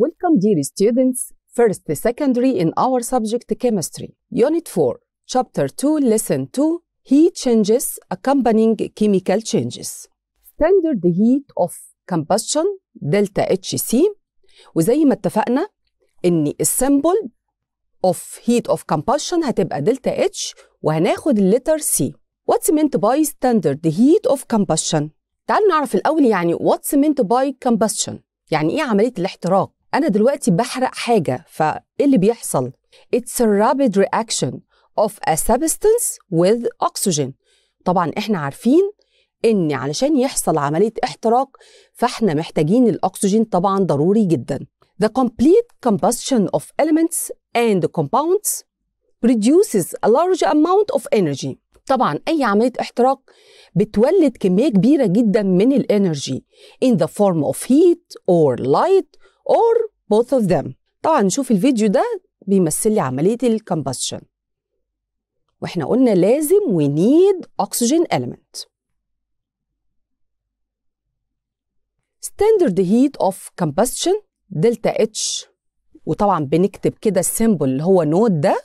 Welcome, dear students. First, the secondary in our subject chemistry. Unit 4, Chapter 2, Lesson 2, Heat Changes Accompanying Chemical Changes. Standard heat of combustion, delta HC. وزي ما اتفقنا ان السمبل of heat of combustion هتبقى delta H وهناخد letter C. What's meant by standard heat of combustion? تعالوا نعرف الأول يعني what's meant by combustion يعني إيه عملية الاحتراق انا دلوقتي بحرق حاجه فايه اللي بيحصل it's a rapid reaction of a substance with oxygen طبعا احنا عارفين ان علشان يحصل عمليه احتراق فاحنا محتاجين الاكسجين طبعا ضروري جدا the complete combustion of elements and compounds produces a large amount of energy طبعا اي عمليه احتراق بتولد كميه كبيره جدا من الانرجي in the form of heat or light or both of them طبعا نشوف الفيديو ده بيمثل لي عملية الكمبستشن واحنا قلنا لازم we need oxygen element standard heat of combustion دلتا اتش وطبعا بنكتب كده السيمبل اللي هو نوت ده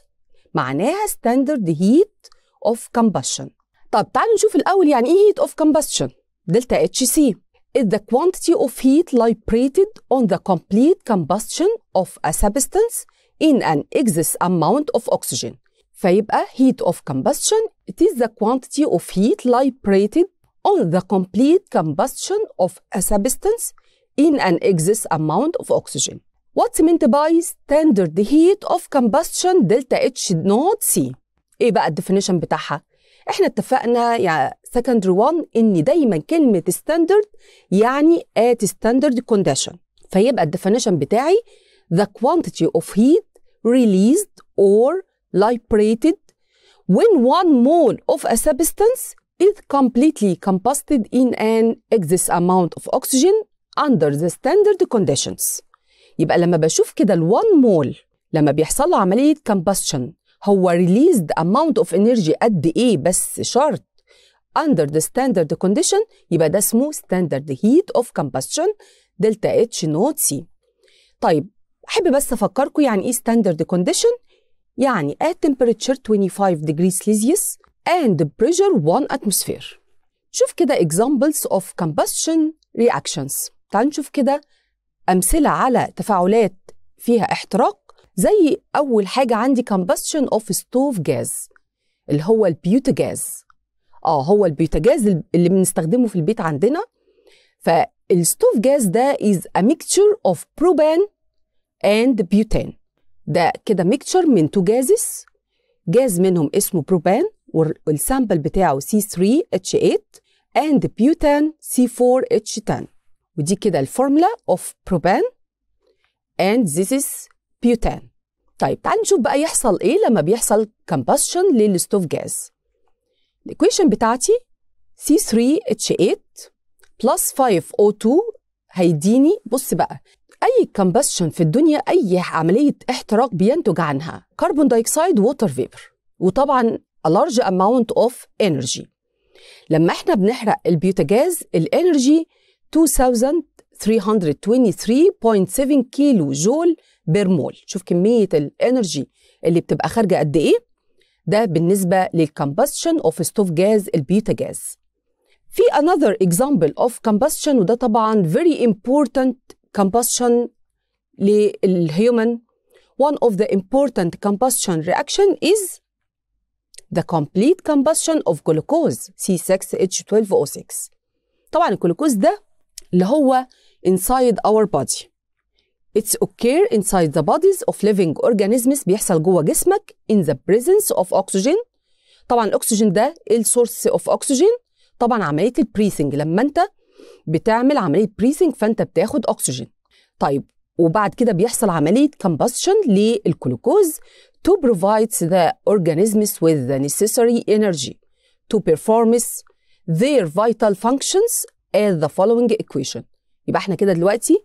معناها standard heat of combustion طب تعالوا نشوف الاول يعني ايه heat of combustion دلتا اتش سي is the quantity of heat liberated on the complete combustion of a substance in an excess amount of oxygen. فيبقى heat of combustion it is the quantity of heat liberated on the complete combustion of a substance in an excess amount of oxygen. What's meant by standard heat of combustion delta H naught C؟ إيه بقى الديفينيشن بتاعها؟ احنا اتفقنا يا سكندري 1 ان دايما كلمه ستاندرد يعني at standard condition فيبقى الديفينيشن بتاعي the quantity of heat released or liberated when one mole of a substance is completely combusted in an excess amount of oxygen under the standard conditions يبقى لما بشوف كده ال1 مول لما بيحصل له عمليه combustion هو ريليزد اماونت اوف انرجي قد ايه بس شرط under the standard condition يبقى ده اسمه standard heat of combustion دلتا اتش نوت سي طيب احب بس افكركم يعني ايه standard condition يعني at temperature 25 degrees Celsius and pressure 1 atmosphere شوف كده examples of combustion reactions تعالوا نشوف كده امثله على تفاعلات فيها احتراق زي أول حاجة عندي combustion of stove gas اللي هو البيوتاجاز اه هو البيوتاجاز اللي بنستخدمه في البيت عندنا فالستوف جاز ده is a mixture of propane and butane ده كده ميكتشر من تو جازز جاز منهم اسمه بروبان والسامبل بتاعه C3H8 and بيوتان C4H10 ودي كده الفورمولا of propane and this is بيوتان طيب تعال نشوف بقى يحصل ايه لما بيحصل كمبشن للستوف جاز الايكويشن بتاعتي C3H8 plus 5O2 هيديني بص بقى اي كمبشن في الدنيا اي عمليه احتراق بينتج عنها كربون dioxide ووتر فيبر وطبعا a large amount of energy لما احنا بنحرق البيوتاجاز الانرجي 2323.7 كيلو جول مول شوف كميه الانرجي اللي بتبقى خارجه قد ايه ده بالنسبه للكمبستشن اوف ستوف جاز البيتا جاز في another example of combustion وده طبعا very important combustion للهيومن one of the important combustion reaction is the complete combustion of glucose C6H12O6 طبعا الجلوكوز ده اللي هو inside our body It's occur inside the bodies of living organisms بيحصل جوه جسمك in the presence of oxygen طبعا الاكسجين ده ايه السورس اوف اكسجين طبعا عمليه البريسنج لما انت بتعمل عمليه بريسنج فانت بتاخد اكسجين طيب وبعد كده بيحصل عمليه كمبشن للجلوكوز to provide the organisms with the necessary energy to perform their vital functions as the following equation يبقى احنا كده دلوقتي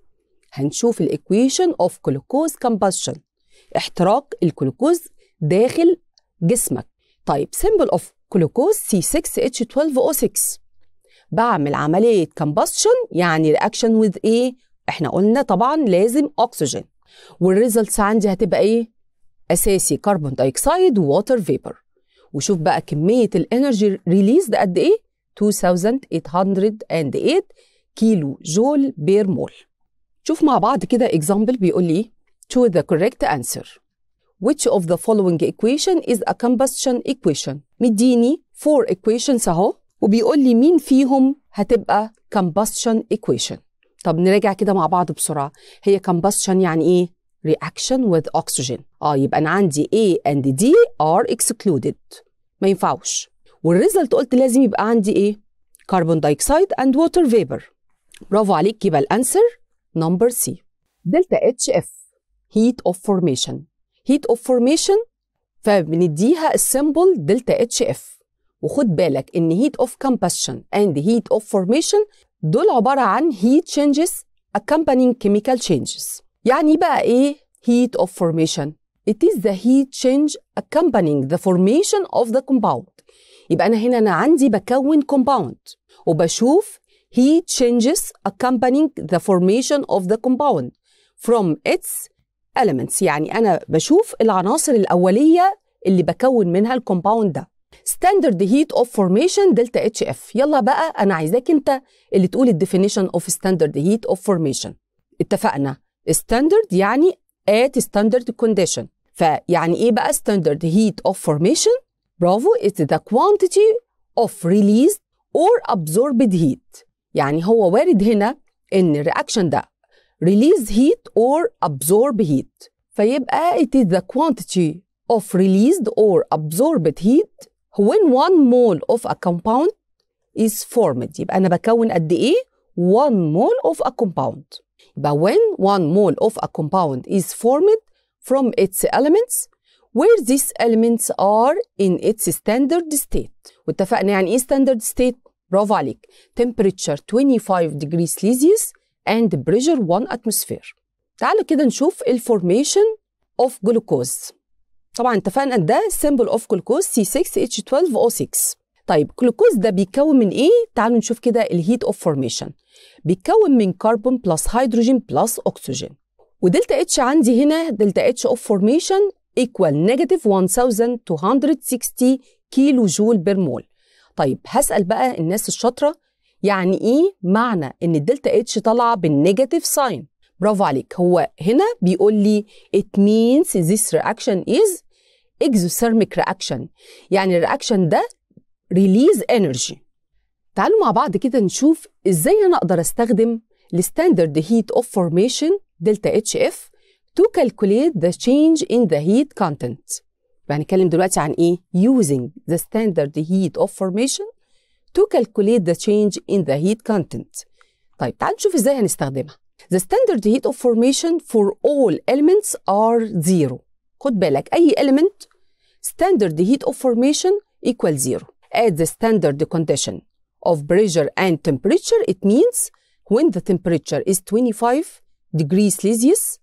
هنشوف الإكويشن اوف جلوكوز كمبشن احتراق الجلوكوز داخل جسمك طيب سيمبل اوف جلوكوز C6H12O6 بعمل عملية كمبشن يعني رياكشن وذ ايه؟ احنا قلنا طبعا لازم اكسجين والريزلتس عندي هتبقى ايه؟ اساسي كربون دايكسايد ووتر فيبر وشوف بقى كمية الانرجي ريليز ده قد ايه؟ 2808 كيلو جول بير مول شوف مع بعض كده example بيقول لي to the correct answer which of the following equation is a combustion equation مديني four equations اهو وبيقول لي مين فيهم هتبقى combustion equation طب نراجع كده مع بعض بسرعة هي combustion يعني ايه reaction with oxygen اه يبقى انا عندي A and D are excluded ما ينفعوش والريزلت قلت لازم يبقى عندي ايه carbon dioxide and water vapor برافو عليك يبقى الانسر Number C. delta Hf, heat of formation heat of formation فبنديها السيمبل دلتا اتش اف وخد بالك ان heat of combustion and heat of formation دول عبارة عن heat changes accompanying chemical changes يعني بقى heat of formation it is the heat change accompanying the formation of the compound يبقى انا هنا انا عندي بكون compound وبشوف heat changes accompanying the formation of the compound from its elements يعني أنا بشوف العناصر الأولية اللي بكون منها الكومباوند ده standard heat of formation دلتا اتش اف يلا بقى أنا عايزاك أنت اللي تقول الديفينيشن اوف ستاندرد هيت اوف فورميشن اتفقنا Standard يعني at standard condition فيعني ايه بقى standard heat of formation Bravo. it's the quantity of released or absorbed heat يعني هو وارد هنا ان الرياكشن ده release heat or absorb heat فيبقى it is the quantity of released or absorbed heat when one mole of a compound is formed يبقى انا بكون قد ايه 1 mole of a compound يبقى when 1 mole of a compound is formed from its elements where these elements are in its standard state واتفقنا يعني ايه standard state برافو عليك temperature 25 degree Celsius and pressure 1 atmosphere تعالوا كده نشوف الفورميشن اوف جلوكوز طبعا اتفقنا ان ده سيمبل اوف جلوكوز C6H12O6 طيب جلوكوز ده بيتكون من ايه؟ تعالوا نشوف كده الهيت اوف فورميشن بيتكون من كربون بلس هيدروجين بلس اكسجين ودلتا اتش عندي هنا دلتا اتش اوف فورميشن ايكوال نيجاتيف 1260 كيلو جول بير مول طيب هسال بقى الناس الشاطره يعني ايه معنى ان الدلتا اتش طالعه بالنيجاتيف ساين برافو عليك هو هنا بيقول لي it means this reaction is exothermic reaction يعني الرياكشن ده ريليز انرجي تعالوا مع بعض كده نشوف ازاي انا اقدر استخدم الستاندرد هيت اوف فورميشن دلتا اتش اف to calculate the change in the heat content هنتكلم دلوقتي عن ايه using the standard heat of formation to calculate the change in the heat content طيب تعال نشوف ازاي هنستخدمها the standard heat of formation for all elements are zero خد بالك اي element standard heat of formation equal zero at the standard condition of pressure and temperature it means when the temperature is 25 degrees Celsius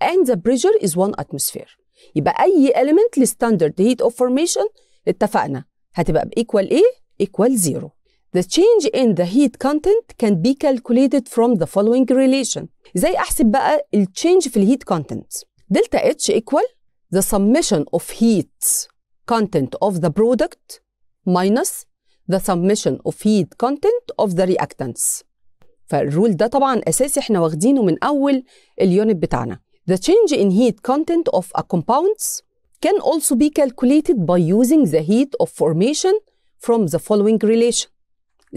and the pressure is 1 atmosphere يبقى اي element للستاندرد هيت اوف فورميشن اتفقنا هتبقى بايكوال ايه ايكوال زيرو The change in the heat content can be calculated from the following relation. ازاي احسب بقى change في heat content؟ Delta H equal the summation of heat content of the product minus the summation of heat content of the reactants. فالرول ده طبعا اساسي احنا واخدينه من اول اليونت بتاعنا. The change in heat content of a compounds can also be calculated by using the heat of formation from the following relation.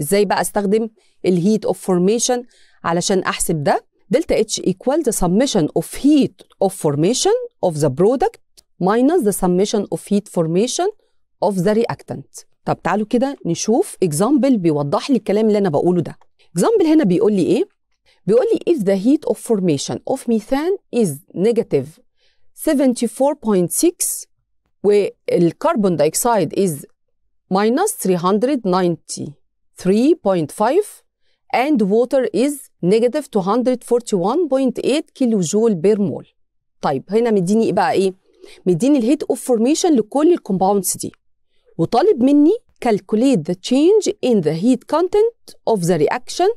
ازاي بقى استخدم heat of formation علشان احسب ده؟ دلتا H equal the summation of heat of formation of the product minus the summation of heat formation of the reactant. طب تعالوا كده نشوف example بيوضح لي الكلام اللي انا بقوله ده. example هنا بيقول لي ايه؟ بيقول لي if the heat of formation of methane is negative 74.6 والكربون دايكسايد is minus 393.5 and water is negative 241.8 كيلو جول بير مول طيب هنا مديني ايه بقى ايه مديني الهيت اوف فورميشن لكل الكومباوندز دي وطالب مني calculate the change in the heat content of the reaction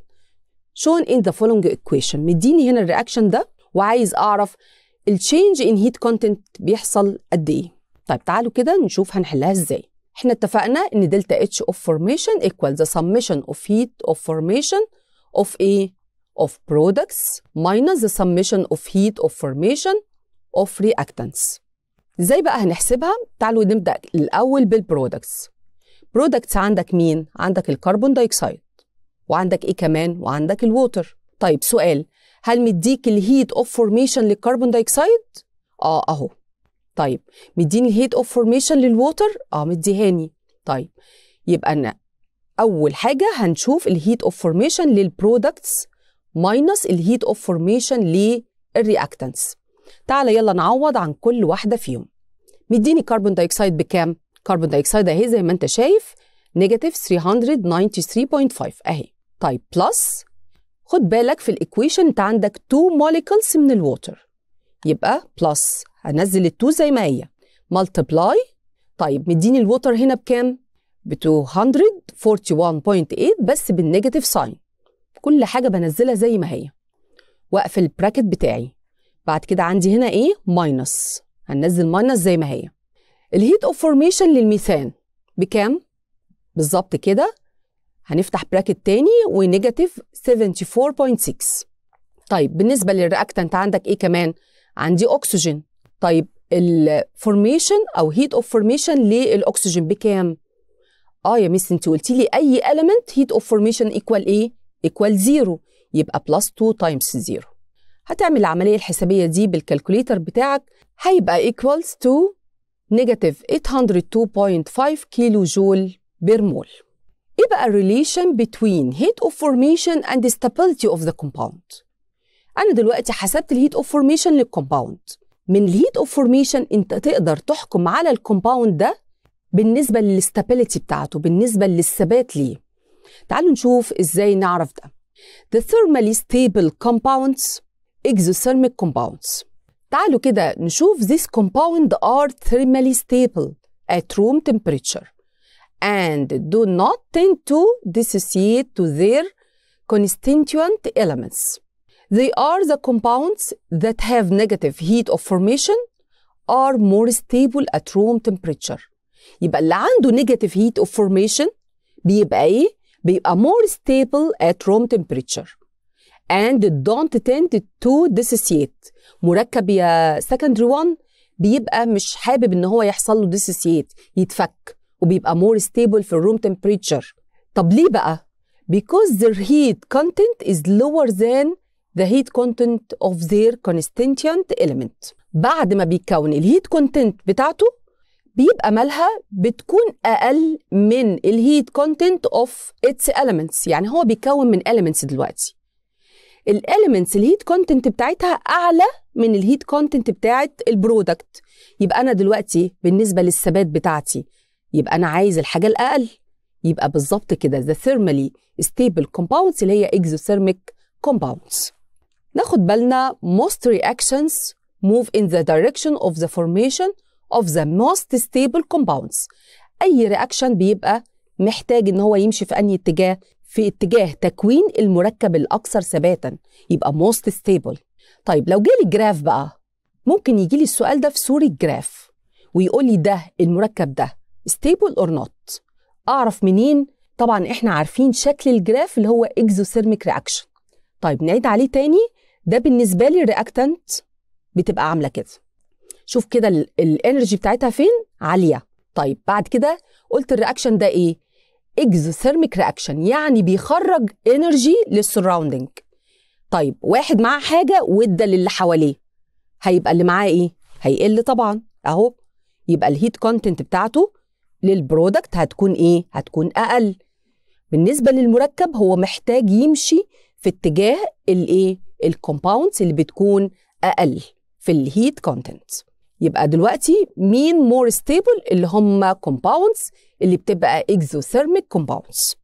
shown in the following equation مديني هنا الرياكشن ده وعايز اعرف التشينج ان هيت كونتنت بيحصل قد ايه طيب تعالوا كده نشوف هنحلها ازاي احنا اتفقنا ان دلتا اتش اوف فورميشن ايكوال ذا summation of heat of formation of a of products minus ذا summation of heat of formation of reactants ازاي بقى هنحسبها تعالوا نبدا الاول بالبرودكتس برودكتس عندك مين عندك الكربون دايوكسيد وعندك ايه كمان وعندك الووتر طيب سؤال هل مديك الهيت اوف فورميشن للكربون دايكسايد اه اهو طيب مديني الهيت اوف فورميشن للووتر اه مديهاني طيب يبقى انا اول حاجه هنشوف الهيت اوف فورميشن للبرودكتس ماينس الهيت اوف فورميشن للرياكتنتس تعالى يلا نعوض عن كل واحده فيهم مديني كربون دايكسايد بكام كربون دايكسايد اهي زي ما انت شايف نيجاتيف 393.5 اهي طيب بلس خد بالك في الايكويشن انت عندك 2 موليكولز من الووتر يبقى بلس هنزل ال2 زي ما هي ملتبلاي طيب مديني الووتر هنا بكام ب 241.8 بس بالنيجاتيف ساين كل حاجه بنزلها زي ما هي واقفل البراكت بتاعي بعد كده عندي هنا ايه ماينس هننزل ماينس زي ما هي الهيت اوف فورميشن للميثان بكام بالظبط كده هنفتح براكت تاني ونيجاتيف 74.6 طيب بالنسبة للرياكتانت عندك إيه كمان؟ عندي أكسجين طيب الفورميشن أو هيت أوف فورميشن للأكسجين بكام؟ اه يا ميس انت قلتي لي اي element heat of formation ايكوال ايه؟ ايكوال زيرو يبقى plus 2 تايمز زيرو هتعمل العملية الحسابية دي بالكالكوليتر بتاعك هيبقى equals to negative 802.5 كيلو جول برمول. ايه بقى الريليشن بتوين هيت اوف فورميشن اند stability اوف ذا كومباوند انا دلوقتي حسبت الهيت اوف فورميشن للكومباوند من الهيت اوف فورميشن انت تقدر تحكم على الكومباوند ده بالنسبه للاستابيليتي بتاعته بالنسبه للثبات ليه تعالوا نشوف ازاي نعرف ده the thermally stable compounds exothermic compounds تعالوا كده نشوف these compound are thermally stable at room temperature and do not tend to dissociate to their constituent elements. They are the compounds that have negative heat of formation are more stable at room temperature. يبقى اللي عنده negative heat of formation بيبقى ايه؟ بيبقى more stable at room temperature. And don't tend to dissociate. مركب يا secondary one بيبقى مش حابب ان هو يحصل له dissociate يتفك. وبيبقى مور ستيبل في الروم تمبريتشر طب ليه بقى because their heat content is lower than the heat content of their constituent element بعد ما بيتكون الهيت كونتنت بتاعته بيبقى مالها بتكون اقل من الهيت كونتنت اوف اتس elements يعني هو بيتكون من elements دلوقتي الاليمنتس الهيت كونتنت بتاعتها اعلى من الهيت كونتنت بتاعت البرودكت يبقى انا دلوقتي بالنسبه للثبات بتاعتي يبقى انا عايز الحاجه الاقل يبقى بالظبط كده the thermally stable compounds اللي هي exothermic compounds ناخد بالنا most reactions move in the direction of the formation of the most stable compounds اي رياكشن بيبقى محتاج ان هو يمشي في انهي اتجاه في اتجاه تكوين المركب الاكثر ثباتا يبقى most stable طيب لو جالي جراف بقى ممكن يجي لي السؤال ده في صوره جراف ويقول لي ده المركب ده ستيبل اور نوت اعرف منين طبعا احنا عارفين شكل الجراف اللي هو اكزوثيرميك رياكشن طيب نعيد عليه تاني ده بالنسبه لي الرياكتنت بتبقى عامله كده شوف كده الانرجي بتاعتها فين عاليه طيب بعد كده قلت الرياكشن ده ايه اكزوثيرميك رياكشن يعني بيخرج انرجي للسراوندنج طيب واحد معاه حاجه وادى للي حواليه هيبقى اللي معاه ايه هيقل طبعا اهو يبقى الهيت كونتنت بتاعته للبرودكت هتكون ايه هتكون اقل بالنسبه للمركب هو محتاج يمشي في اتجاه الايه الكومباوندز اللي بتكون اقل في الهيت كونتنت يبقى دلوقتي مين مور ستيبل اللي هم كومباوندز اللي بتبقى اكزوثيرميك كومباوندز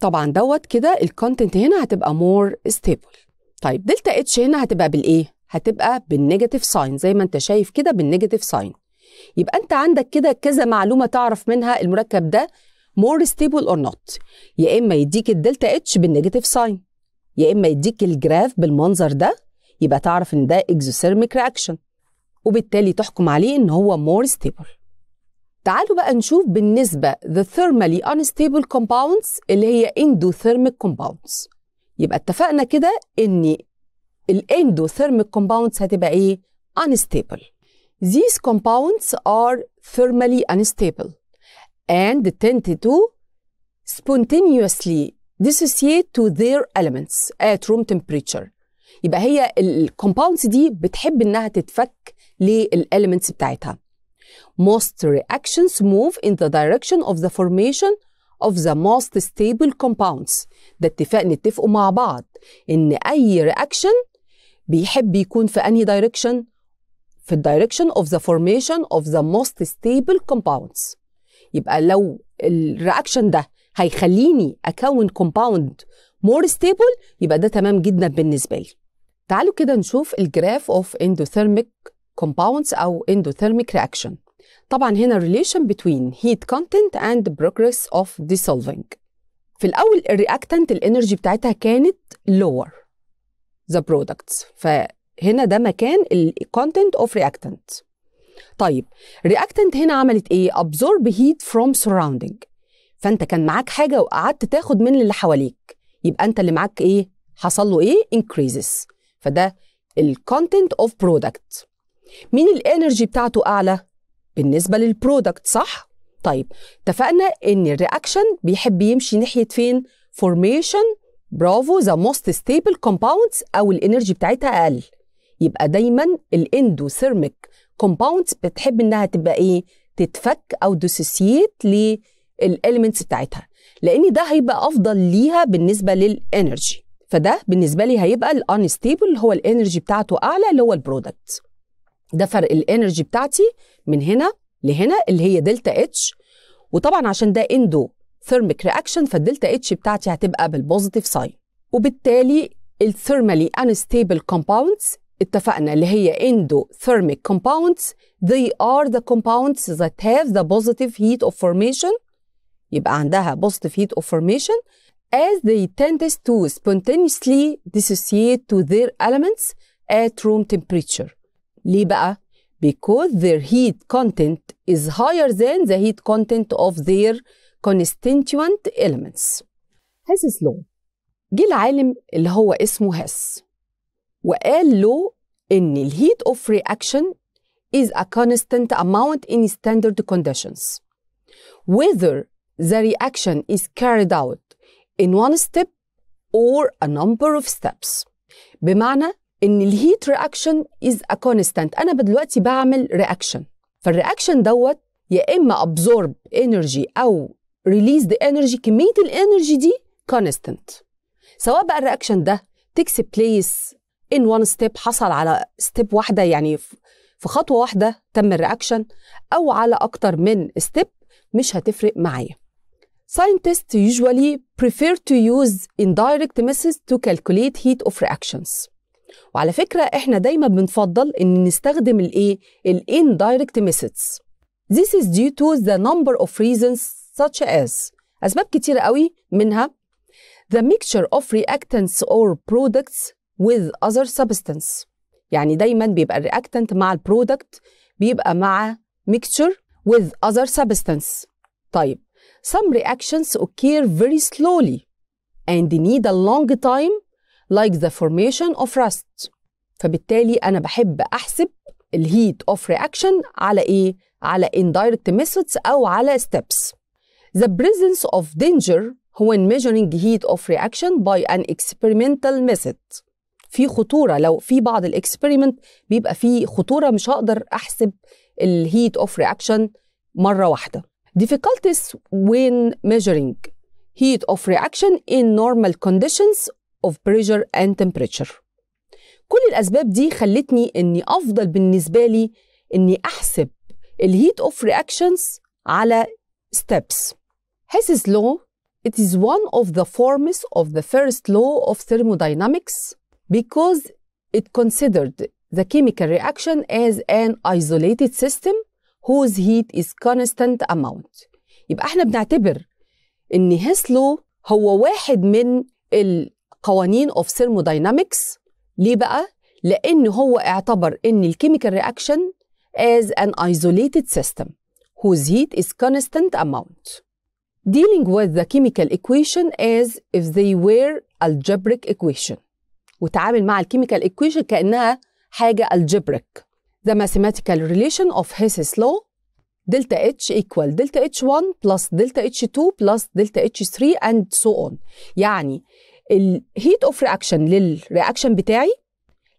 طبعا دوت كده الكونتنت هنا هتبقى مور ستيبل طيب دلتا اتش هنا هتبقى بالايه هتبقى بالنيجاتيف ساين زي ما انت شايف كده بالنيجاتيف ساين يبقى انت عندك كده كذا معلومه تعرف منها المركب ده مور ستيبل اور نوت يا اما يديك الدلتا اتش بالنيجاتيف ساين يا اما يديك الجراف بالمنظر ده يبقى تعرف ان ده اكزوثيرميك رياكشن وبالتالي تحكم عليه ان هو مور ستيبل تعالوا بقى نشوف بالنسبه the thermally unstable compounds اللي هي endothermic compounds يبقى اتفقنا كده ان endothermic compounds هتبقى ايه unstable These compounds are thermally unstable and tend to spontaneously dissociate to their elements at room temperature. يبقى هي الكومباوندز دي بتحب انها تتفك للاليمنتس بتاعتها. Most reactions move in the direction of the formation of the most stable compounds. ده اتفاق نتفقوا مع بعض ان اي reaction بيحب يكون في انهي direction في الدايركشن اوف ذا فورميشن اوف ذا موست ستيبل كومباوندز يبقى لو الرياكشن ده هيخليني اكون كومباوند مور ستيبل يبقى ده تمام جدا بالنسبه لي تعالوا كده نشوف الجراف اوف اندوثيرميك كومباوندز او اندوثيرميك رياكشن طبعا هنا ريليشن بتوين هيت كونتنت اند بروجريس اوف ديسولفينج في الاول الرياكتنت الانرجي بتاعتها كانت لور ذا برودكتس ف هنا ده مكان الكونتنت اوف رياكتنت طيب رياكتنت هنا عملت ايه ابزورب هيت فروم سراوندنج فانت كان معاك حاجه وقعدت تاخد من اللي حواليك يبقى انت اللي معاك ايه حصل له ايه انكريزز فده الكونتنت اوف برودكت مين الانرجي بتاعته اعلى بالنسبه للبرودكت صح طيب اتفقنا ان الرياكشن بيحب يمشي ناحيه فين فورميشن برافو ذا موست ستيبل كومباوندز او الانرجي بتاعتها اقل يبقى دايما الاندوثيرميك كومباوندز بتحب انها تبقى ايه تتفك او ديسوسييت للاليمنتس بتاعتها لان ده هيبقى افضل ليها بالنسبه للانرجي فده بالنسبه لي هيبقى الانستيبل هو الانرجي بتاعته اعلى اللي هو البرودكت ده فرق الانرجي بتاعتي من هنا لهنا اللي هي دلتا اتش وطبعا عشان ده اندو ثيرميك رياكشن فالدلتا اتش بتاعتي هتبقى بالبوزيتيف ساين وبالتالي الثيرمالي انستيبل كومباوندز اتفقنا اللي هي endothermic compounds they are the compounds that have the positive heat of formation يبقى عندها positive heat of formation as they tend to spontaneously dissociate to their elements at room temperature ليه بقى؟ because their heat content is higher than the heat content of their constituent elements. هاس سلون جه العالم اللي هو اسمه هاس وقال له إن الهيت اوف رياكشن is a constant amount in standard conditions. Whether the reaction is carried out in one step or a number of steps. بمعنى إن الهيت رياكشن is a constant. أنا دلوقتي بعمل reaction. فالرياكشن دوت يا إما absorb energy أو release the energy كمية الانرجي دي constant. سواء بقى الرياكشن ده takes place ان وان ستيب حصل على ستيب واحده يعني في خطوه واحده تم الرياكشن او على اكتر من ستيب مش هتفرق معايا scientists usually prefer to use indirect methods to calculate heat of reactions وعلى فكرة احنا دايما بنفضل ان نستخدم الايه indirect methods This is due to the number of reasons such as أسباب كتيرة قوي منها the mixture of reactants or products with other substance يعني دايما بيبقى الرياكتنت مع البرودكت بيبقى مع mixture with other substance طيب some reactions occur very slowly and need a long time like the formation of rust فبالتالي أنا بحب أحسب الهيت اوف رياكشن على ايه؟ على indirect methods أو على steps. The presence of danger when measuring heat of reaction by an experimental method. في خطوره لو في بعض الاكسبيرمنت بيبقى في خطوره مش هقدر احسب الهيت اوف رياكشن مره واحده difficulties when measuring heat of reaction in normal conditions of pressure and temperature كل الأسباب دي خلتني أني أفضل بالنسبة لي أني أحسب الهيت اوف reactions على steps Hess's law it is one of the forms of the first law of thermodynamics because it considered the chemical reaction as an isolated system whose heat is constant amount يبقى احنا بنعتبر ان هيسلو هو واحد من القوانين of thermodynamics. ليه بقى لان هو اعتبر ان الكيميكال reaction as an isolated system whose heat is constant amount dealing with the chemical equation as if they were algebraic equation وتعامل مع الكيميكال ايكويشن كانها حاجه الجبريك The mathematical relation of Hess's law delta H equal delta H1 plus delta H2 plus delta H3 and so on يعني الهيت اوف رياكشن للرياكشن بتاعي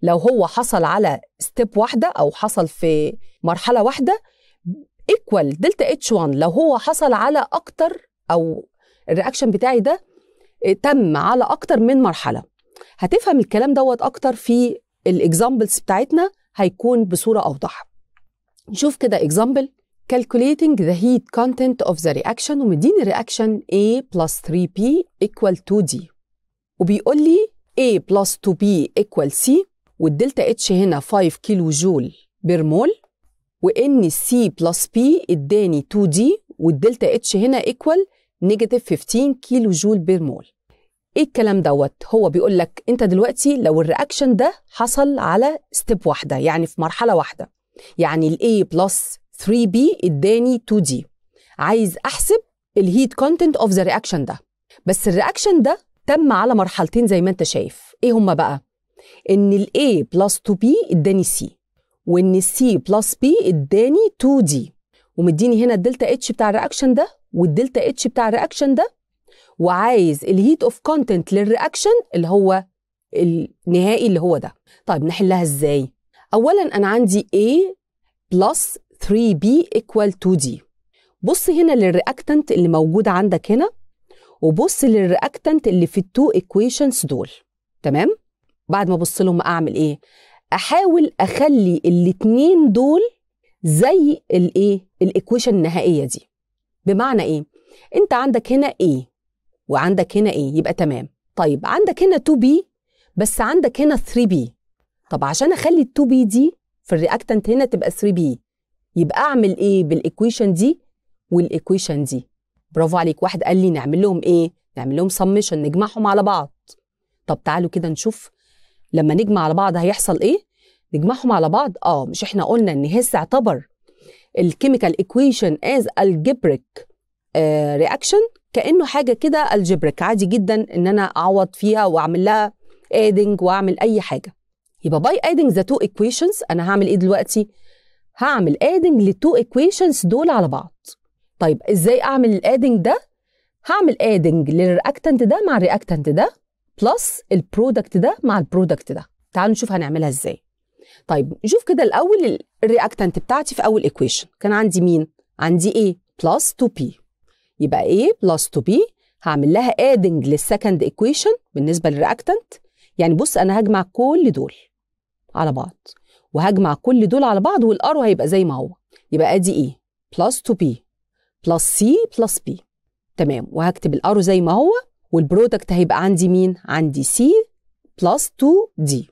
لو هو حصل على ستيب واحده او حصل في مرحله واحده ايكوال دلتا اتش 1 لو هو حصل على اكتر او الرياكشن بتاعي ده تم على اكتر من مرحله هتفهم الكلام دوت اكتر في الاكزامبلز بتاعتنا هيكون بصوره اوضح نشوف كده اكزامبل calculating the heat content of the reaction ومديني reaction A plus 3P equal 2D وبيقول لي A plus 2B equal C والدلتا H هنا 5 كيلو جول بير مول وإن C plus P اداني 2D والدلتا H هنا equal negative 15 كيلو جول بير مول ايه الكلام دوت هو بيقول لك انت دلوقتي لو الرياكشن ده حصل على ستيب واحده يعني في مرحله واحده يعني الاي بلس 3 بي اداني 2 دي عايز احسب الهيت كونتنت اوف ذا رياكشن ده بس الرياكشن ده تم على مرحلتين زي ما انت شايف ايه هما بقى ان الاي بلس 2 بي اداني سي وان السي بلس بي اداني 2 دي ومديني هنا الدلتا اتش بتاع الرياكشن ده والدلتا اتش بتاع الرياكشن ده وعايز الهيت اوف كونتنت للرياكشن اللي هو النهائي اللي هو ده طيب نحلها ازاي اولا انا عندي A plus 3B equal to D بص هنا للرياكتنت اللي موجود عندك هنا وبص للرياكتنت اللي في التو ايكويشنز دول تمام بعد ما ابص لهم اعمل ايه احاول اخلي الاتنين دول زي الايه الايكويشن النهائيه دي بمعنى ايه انت عندك هنا A وعندك هنا ايه يبقى تمام طيب عندك هنا 2 بي بس عندك هنا 3 بي طب عشان اخلي ال 2 بي دي في الرياكتنت هنا تبقى 3 بي يبقى اعمل ايه بالايكويشن دي والايكويشن دي برافو عليك واحد قال لي نعمل لهم ايه نعمل لهم سمشن نجمعهم على بعض طب تعالوا كده نشوف لما نجمع على بعض هيحصل ايه نجمعهم على بعض اه مش احنا قلنا ان هيس اعتبر الكيميكال ايكويشن از الجبريك رياكشن كانه حاجه كده الجبرك عادي جدا ان انا اعوض فيها واعمل لها ادنج واعمل اي حاجه يبقى باي ادنج ذا تو ايكويشنز انا هعمل ايه دلوقتي هعمل ادنج للتو ايكويشنز دول على بعض طيب ازاي اعمل الادنج ده هعمل ادنج للرياكتنت ده مع الرياكتنت ده بلس البرودكت ده مع البرودكت ده تعالوا نشوف هنعملها ازاي طيب نشوف كده الاول الرياكتنت بتاعتي في اول ايكويشن كان عندي مين عندي A بلس 2 بي يبقى A بلس تو B هعمل لها adding للسكند equation بالنسبة للرياكتنت يعني بص أنا هجمع كل دول على بعض وهجمع كل دول على بعض والار هيبقى زي ما هو يبقى ادي ايه بلس 2 بي بلس سي بلس بي تمام وهكتب الار زي ما هو والبرودكت هيبقى عندي مين عندي سي بلس 2 دي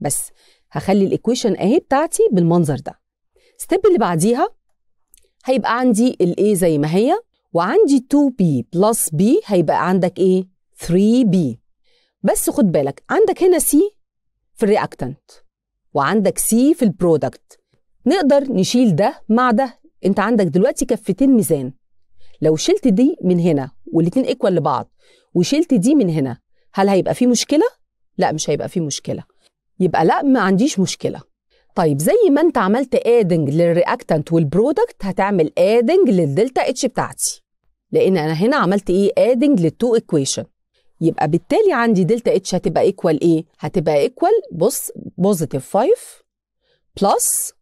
بس هخلي الايكويشن اهي بتاعتي بالمنظر ده ستيب اللي بعديها هيبقى عندي A زي ما هي وعندي 2b بلس b هيبقى عندك ايه 3b بس خد بالك عندك هنا c في الرياكتنت وعندك c في البرودكت نقدر نشيل ده مع ده انت عندك دلوقتي كفتين ميزان لو شلت دي من هنا والاتنين ايكوال لبعض وشلت دي من هنا هل هيبقى في مشكله لا مش هيبقى في مشكله يبقى لا ما عنديش مشكله طيب زي ما انت عملت ادنج للرياكتانت والبرودكت هتعمل ادنج للدلتا اتش بتاعتي لان انا هنا عملت ايه ادنج للتو ايكويشن يبقى بالتالي عندي دلتا اتش هتبقى ايكوال ايه هتبقى ايكوال بص بوزيتيف 5 بلس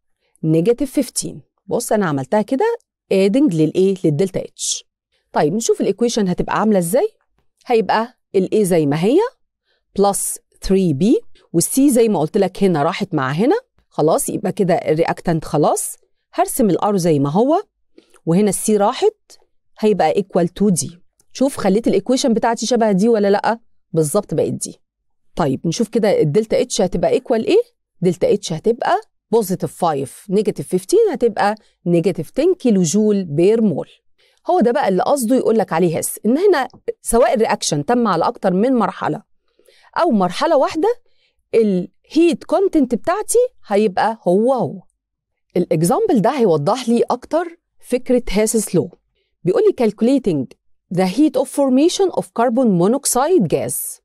نيجاتيف 15 بص انا عملتها كده ادنج للايه للدلتا اتش طيب نشوف الايكويشن هتبقى عامله ازاي هيبقى الاي زي ما هي بلس 3b والسي زي ما قلت لك هنا راحت مع هنا خلاص يبقى كده الرياكتانت خلاص هرسم الار زي ما هو وهنا السي راحت هيبقى ايكوال تو دي شوف خليت الايكويشن بتاعتي شبه دي ولا لا بالظبط بقت دي طيب نشوف كده الدلتا اتش هتبقى ايكوال ايه دلتا اتش هتبقى بوزيتيف 5 نيجاتيف 15 هتبقى نيجاتيف 10 كيلو جول بير مول هو ده بقى اللي قصده يقول لك عليه هس ان هنا سواء الرياكشن تم على اكتر من مرحله او مرحله واحده هيت كونتنت بتاعتي هيبقى هو هو الاكزامبل ده هيوضح لي اكتر فكره هاسس لو بيقول لي calculating the heat of formation of carbon monoxide gas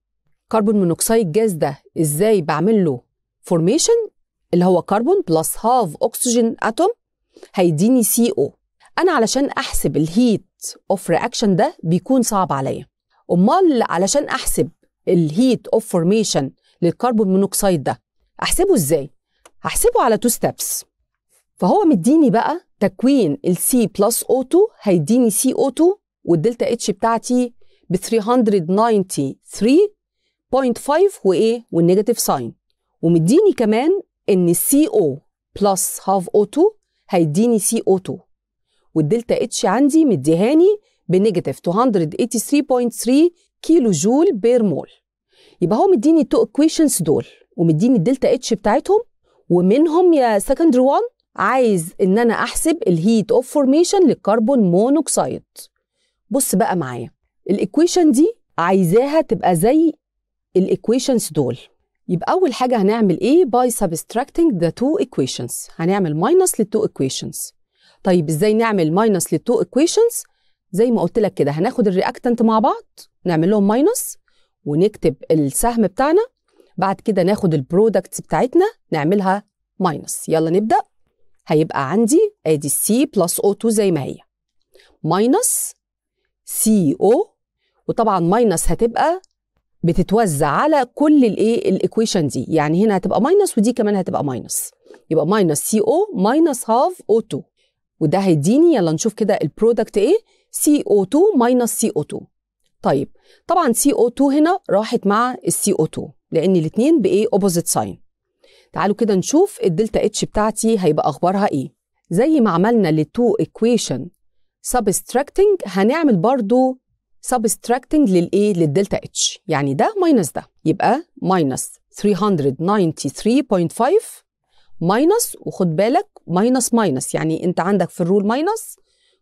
كربون مونوكسيد جاز ده ازاي بعمل له formation اللي هو كربون بلس هاف اكسجين اتوم هيديني سي او انا علشان احسب الهيت اوف رياكشن ده بيكون صعب عليا امال علشان احسب الهيت اوف فورميشن للكربون مونوكسيد ده احسبه ازاي هحسبه على تو ستيبس فهو مديني بقى تكوين السي بلس او 2 هيديني سي او 2 والدلتا اتش بتاعتي ب 393.5 وايه والنيجاتيف ساين ومديني كمان ان السي او بلس هاف او 2 هيديني سي او 2 والدلتا اتش عندي مديهاني بنيجاتيف 283.3 كيلو جول بير مول يبقى هو مديني التو اكويشنز دول ومديني الدلتا اتش بتاعتهم ومنهم يا سكند وان عايز ان انا احسب الهيت اوف فورميشن للكربون مونوكسيد بص بقى معايا الايكويشن دي عايزاها تبقى زي الايكويشنز دول يبقى اول حاجه هنعمل ايه باي سبستراكتنج ذا تو اكويشنز هنعمل ماينس للتو اكويشنز طيب ازاي نعمل ماينس للتو اكويشنز زي ما قلت لك كده هناخد الرياكتنت مع بعض نعمل لهم ماينس ونكتب السهم بتاعنا بعد كده ناخد البرودكتس بتاعتنا نعملها ماينس يلا نبدا هيبقى عندي ادي سي بلس او 2 زي ما هي ماينس سي او وطبعا ماينس هتبقى بتتوزع على كل الايه الايكويشن دي يعني هنا هتبقى ماينس ودي كمان هتبقى ماينس يبقى ماينس سي او ماينس هاف او 2 وده هيديني يلا نشوف كده البرودكت ايه سي او 2 ماينس سي او 2 طيب طبعا CO2 هنا راحت مع السي او 2 لان الاثنين بايه اوبوزيت ساين تعالوا كده نشوف الدلتا اتش بتاعتي هيبقى اخبارها ايه زي ما عملنا للتو ايكويشن سبستراكتنج هنعمل برضو سبستراكتنج للايه للدلتا اتش يعني ده ماينس ده يبقى ماينس 393.5 ماينس وخد بالك ماينس ماينس يعني انت عندك في الرول ماينس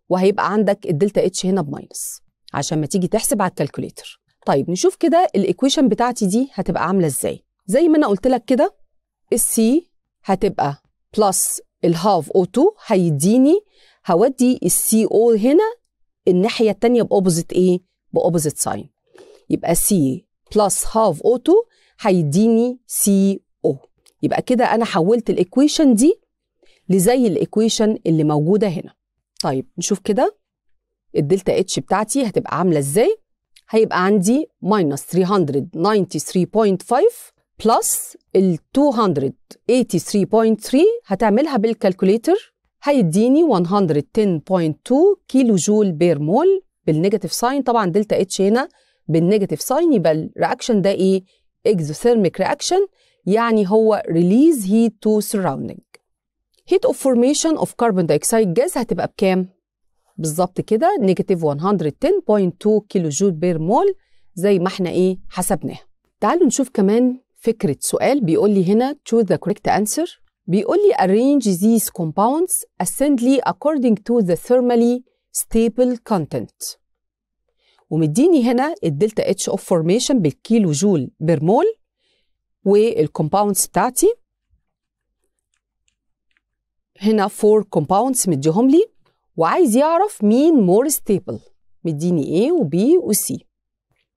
وهيبقى عندك الدلتا اتش هنا بماينس عشان ما تيجي تحسب على الكالكوليتر طيب نشوف كده الايكويشن بتاعتي دي هتبقى عامله ازاي زي ما انا قلت لك كده السي هتبقى بلس الهاف او 2 هيديني هودي السي او هنا الناحيه الثانيه باوبوزيت ايه باوبوزيت ساين يبقى سي بلس هاف او 2 هيديني سي او يبقى كده انا حولت الايكويشن دي لزي الايكويشن اللي موجوده هنا طيب نشوف كده الدلتا اتش بتاعتي هتبقى عامله ازاي هيبقى عندي ماينس 393.5 بلس ال 283.3 هتعملها بالكالكوليتر هيديني 110.2 كيلو جول بير مول بالنيجاتيف ساين طبعا دلتا اتش هنا بالنيجاتيف ساين يبقى الرياكشن ده ايه اكزوثيرميك رياكشن يعني هو ريليز هيت تو سراوندينج هيت اوف فورميشن اوف carbon dioxide جاز هتبقى بكام بالظبط كده نيجاتيف 110.2 كيلو جول بير مول زي ما احنا ايه حسبناها تعالوا نشوف كمان فكرة سؤال بيقول لي هنا choose the correct answer بيقول لي arrange these compounds ascendly according to the thermally stable content ومديني هنا الدلتا اتش اوف فورميشن بالكيلو جول بير مول والكومباوندز بتاعتي هنا 4 كومباوندز مديهم لي وعايز يعرف مين مور ستيبل مديني A و C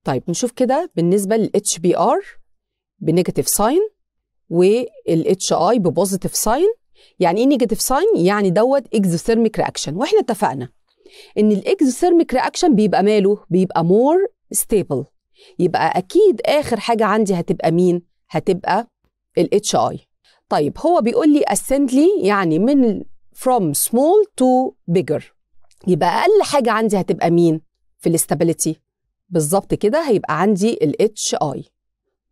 طيب نشوف كده بالنسبة لل HBR بنيجاتيف ساين وال HI ببوزيتيف ساين يعني ايه نيجاتيف ساين؟ يعني دوت اكزوثيرميك رياكشن واحنا اتفقنا ان الاكزوثيرميك رياكشن بيبقى ماله؟ بيبقى مور ستيبل يبقى اكيد اخر حاجه عندي هتبقى مين؟ هتبقى ال HI طيب هو بيقول لي ascendly يعني من from small to bigger يبقى اقل حاجه عندي هتبقى مين في الاستابيليتي بالظبط كده هيبقى عندي الاتش اي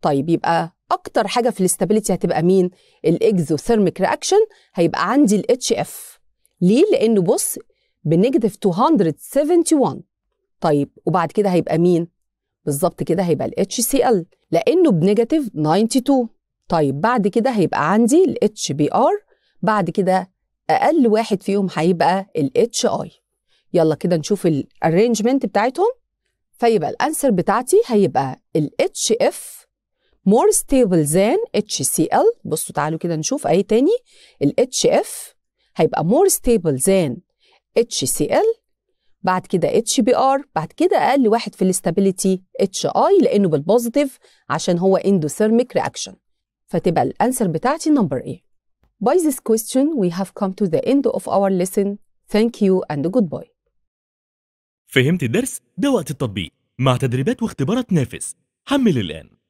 طيب يبقى اكتر حاجه في الاستابيليتي هتبقى مين الاكزوثيرميك رياكشن هيبقى عندي الاتش اف ليه لانه بص بنيجاتيف 271 طيب وبعد كده هيبقى مين بالظبط كده هيبقى الاتش سي ال لانه بنيجاتيف 92 طيب بعد كده هيبقى عندي الاتش بي ار بعد كده اقل واحد فيهم هيبقى الاتش اي يلا كده نشوف الارينجمنت بتاعتهم فيبقى الانسر بتاعتي هيبقى الاتش اف more stable than HCl بصوا تعالوا كده نشوف اي تاني ال HF هيبقى more stable than HCl بعد كده HBr بعد كده اقل واحد في الاستابيليتي HI لانه بالبوزيتيف عشان هو اندوثيرميك رياكشن فتبقى الانسر بتاعتي نمبر ايه By this question, we have come to the end of our lesson. Thank you and goodbye. فهمت الدرس؟ ده وقت التطبيق مع تدريبات واختبارات نافس. حمل الآن.